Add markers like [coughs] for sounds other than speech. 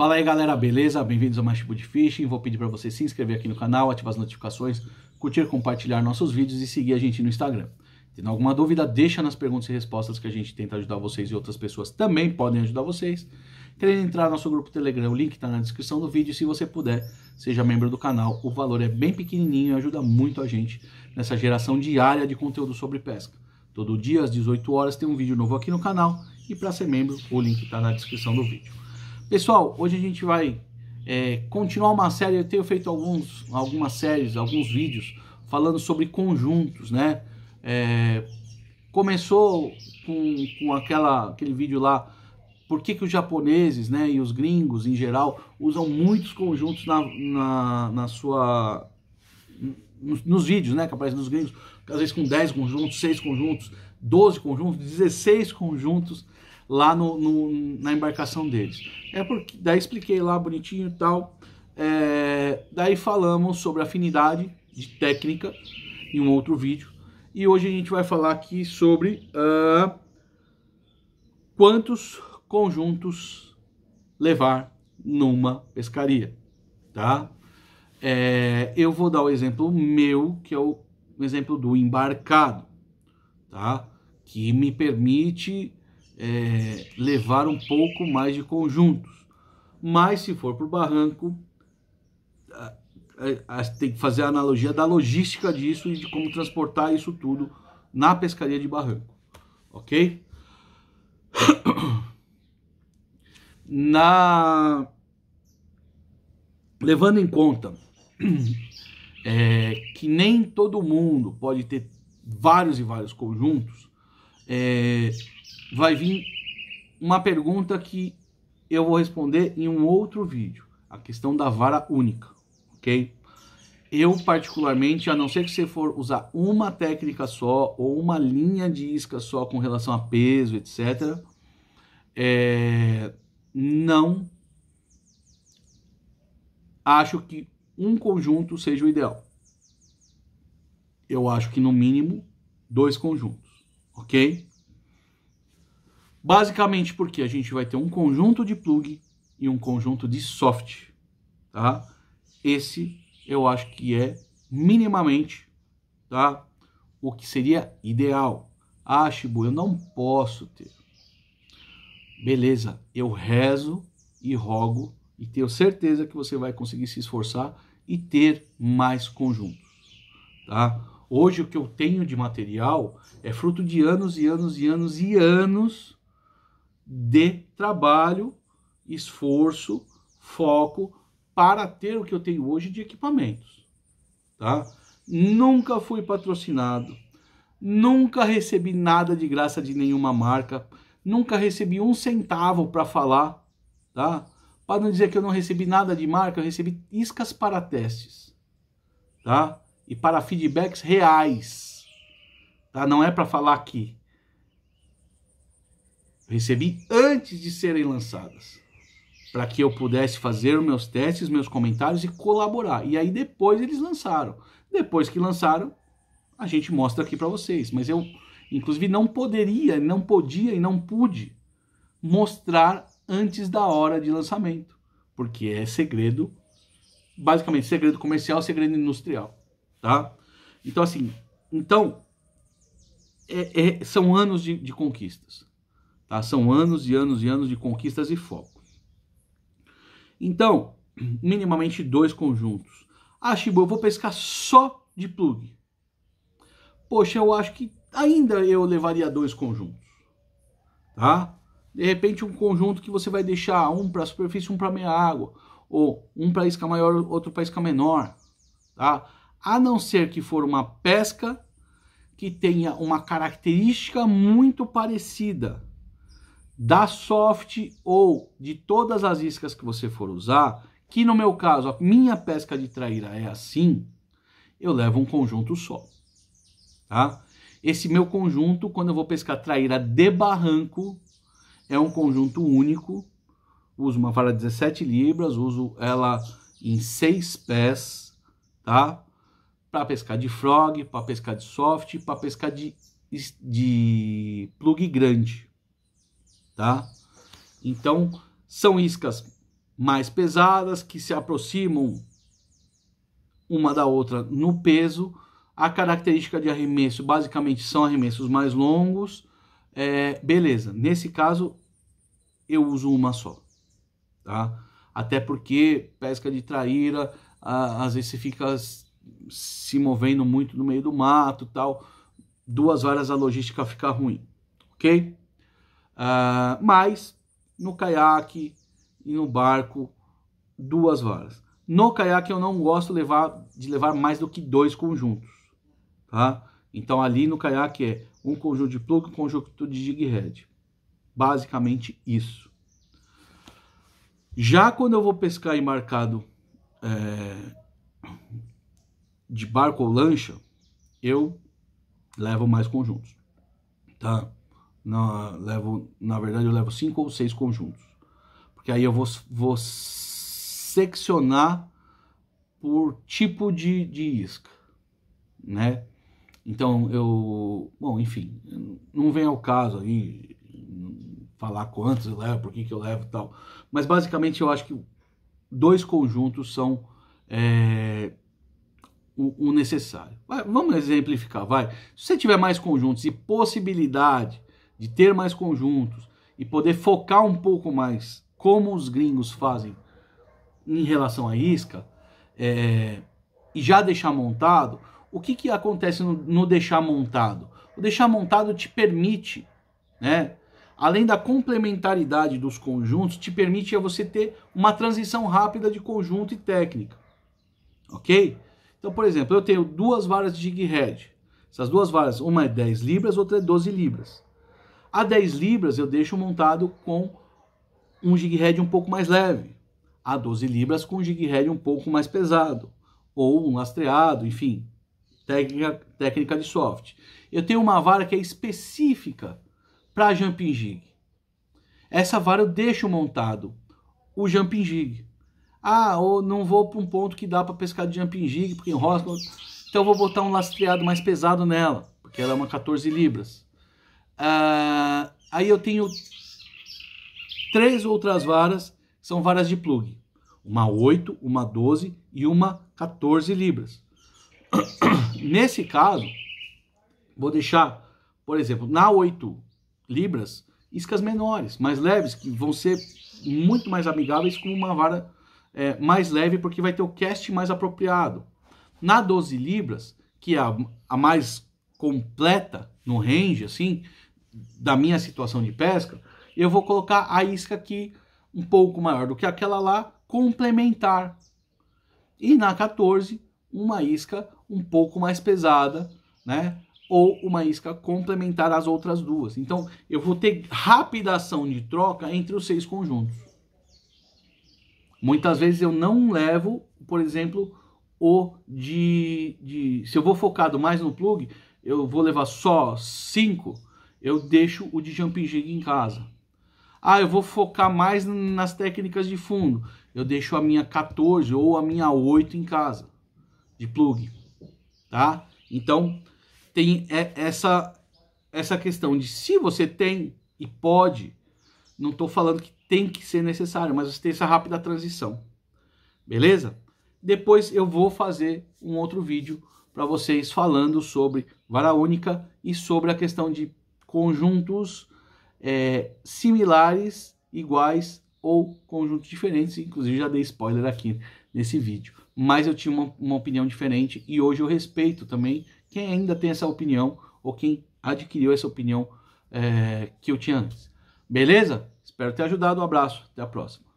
Fala aí galera, beleza? Bem-vindos a mais tipo de Fishing. Vou pedir para você se inscrever aqui no canal, ativar as notificações, curtir, compartilhar nossos vídeos e seguir a gente no Instagram. Tendo alguma dúvida, deixa nas perguntas e respostas que a gente tenta ajudar vocês e outras pessoas também podem ajudar vocês. Querendo entrar no nosso grupo Telegram, o link está na descrição do vídeo. Se você puder, seja membro do canal. O valor é bem pequenininho e ajuda muito a gente nessa geração diária de conteúdo sobre pesca. Todo dia às 18 horas tem um vídeo novo aqui no canal e para ser membro, o link está na descrição do vídeo. Pessoal, hoje a gente vai é, continuar uma série. Eu tenho feito alguns, algumas séries, alguns vídeos falando sobre conjuntos, né? É, começou com, com aquela, aquele vídeo lá por que, que os japoneses né, e os gringos em geral usam muitos conjuntos na, na, na sua nos, nos, vídeos né, que aparecem nos gringos, às vezes com 10 conjuntos, 6 conjuntos, 12 conjuntos, 16 conjuntos lá no, no, na embarcação deles. É porque daí expliquei lá bonitinho e tal. É, daí falamos sobre afinidade de técnica em um outro vídeo. E hoje a gente vai falar aqui sobre uh, quantos conjuntos levar numa pescaria, tá? É, eu vou dar o exemplo meu, que é o exemplo do embarcado, tá? Que me permite é, levar um pouco mais de conjuntos. Mas se for para o barranco, a, a, a, tem que fazer a analogia da logística disso e de como transportar isso tudo na pescaria de barranco, ok? Na levando em conta é, que nem todo mundo pode ter vários e vários conjuntos, é, vai vir uma pergunta que eu vou responder em um outro vídeo, a questão da vara única, ok? Eu particularmente, a não ser que você for usar uma técnica só ou uma linha de isca só com relação a peso, etc, é, não acho que um conjunto seja o ideal. Eu acho que no mínimo dois conjuntos, ok? Basicamente porque a gente vai ter um conjunto de plug e um conjunto de soft, tá? Esse eu acho que é minimamente, tá? O que seria ideal. Ah, Shibu, eu não posso ter. Beleza, eu rezo e rogo e tenho certeza que você vai conseguir se esforçar e ter mais conjuntos, tá? Hoje o que eu tenho de material é fruto de anos e anos e anos e anos de trabalho, esforço, foco para ter o que eu tenho hoje de equipamentos, tá? Nunca fui patrocinado, nunca recebi nada de graça de nenhuma marca, nunca recebi um centavo para falar, tá? Para não dizer que eu não recebi nada de marca, eu recebi iscas para testes, tá? E para feedbacks reais, tá? Não é para falar aqui, Recebi antes de serem lançadas, para que eu pudesse fazer meus testes, meus comentários e colaborar. E aí depois eles lançaram. Depois que lançaram, a gente mostra aqui para vocês. Mas eu, inclusive, não poderia, não podia e não pude mostrar antes da hora de lançamento, porque é segredo, basicamente segredo comercial, segredo industrial, tá? Então assim, então é, é, são anos de, de conquistas. Tá? São anos e anos e anos de conquistas e foco. Então, minimamente dois conjuntos. Ah, Shibu, eu vou pescar só de plug. Poxa, eu acho que ainda eu levaria dois conjuntos. Tá? De repente, um conjunto que você vai deixar um para superfície, um para meia água. Ou um para isca maior, outro para isca menor. Tá? A não ser que for uma pesca que tenha uma característica muito parecida da soft ou de todas as iscas que você for usar, que no meu caso, a minha pesca de traíra é assim, eu levo um conjunto só, tá? Esse meu conjunto, quando eu vou pescar traíra de barranco, é um conjunto único, uso uma vara 17 libras, uso ela em seis pés, tá? Para pescar de frog, para pescar de soft, para pescar de, de plug grande tá? Então, são iscas mais pesadas que se aproximam uma da outra no peso. A característica de arremesso basicamente são arremessos mais longos. É, beleza, nesse caso eu uso uma só, tá? Até porque pesca de traíra, a, às vezes você fica se movendo muito no meio do mato tal. Duas horas a logística fica ruim, ok? Uh, mas no caiaque e no barco, duas varas. No caiaque eu não gosto levar, de levar mais do que dois conjuntos, tá? Então ali no caiaque é um conjunto de plug e um conjunto de jig head. Basicamente isso. Já quando eu vou pescar em é, de barco ou lancha, eu levo mais conjuntos, tá? Na, levo, na verdade, eu levo cinco ou seis conjuntos. Porque aí eu vou, vou seccionar por tipo de, de isca, né? Então eu, bom, enfim, não vem ao caso aí falar quantos eu levo, por que, que eu levo e tal. Mas basicamente eu acho que dois conjuntos são é, o, o necessário. Vai, vamos exemplificar, vai. Se você tiver mais conjuntos e possibilidade de ter mais conjuntos e poder focar um pouco mais como os gringos fazem em relação à isca é, e já deixar montado, o que, que acontece no, no deixar montado? O deixar montado te permite, né? Além da complementaridade dos conjuntos, te permite você ter uma transição rápida de conjunto e técnica. Ok? Então, por exemplo, eu tenho duas varas de jig head. Essas duas varas, uma é 10 libras, outra é 12 libras. A 10 libras eu deixo montado com um gig head um pouco mais leve, a 12 libras com um gig head um pouco mais pesado, ou um lastreado, enfim, técnica, técnica de soft. Eu tenho uma vara que é específica para jumping jig. Essa vara eu deixo montado o jumping jig. Ah, ou não vou para um ponto que dá para pescar de jumping jig, porque enrosca. Então vou botar um lastreado mais pesado nela, porque ela é uma 14 libras. Ah, aí eu tenho três outras varas, são varas de plug. Uma 8, uma 12 e uma 14 libras. [coughs] Nesse caso, vou deixar, por exemplo, na 8 libras, iscas menores, mais leves, que vão ser muito mais amigáveis com uma vara é, mais leve, porque vai ter o cast mais apropriado. Na 12 libras, que é a, a mais completa no range, assim, da minha situação de pesca, eu vou colocar a isca aqui um pouco maior do que aquela lá, complementar. E na 14, uma isca um pouco mais pesada, né? Ou uma isca complementar às outras duas. Então, eu vou ter rápida ação de troca entre os seis conjuntos. Muitas vezes eu não levo, por exemplo, o de, de... Se eu vou focado mais no plug, eu vou levar só cinco eu deixo o de jumping jig em casa. Ah, eu vou focar mais nas técnicas de fundo. Eu deixo a minha 14 ou a minha 8 em casa de plug, tá? Então, tem essa essa questão de se você tem e pode, não estou falando que tem que ser necessário, mas você tem essa rápida transição. Beleza? Depois eu vou fazer um outro vídeo para vocês falando sobre vara única e sobre a questão de conjuntos é, similares, iguais ou conjuntos diferentes. Inclusive, já dei spoiler aqui nesse vídeo. Mas eu tinha uma, uma opinião diferente e hoje eu respeito também quem ainda tem essa opinião ou quem adquiriu essa opinião é, que eu tinha antes. Beleza? Espero ter ajudado. Um abraço. Até a próxima.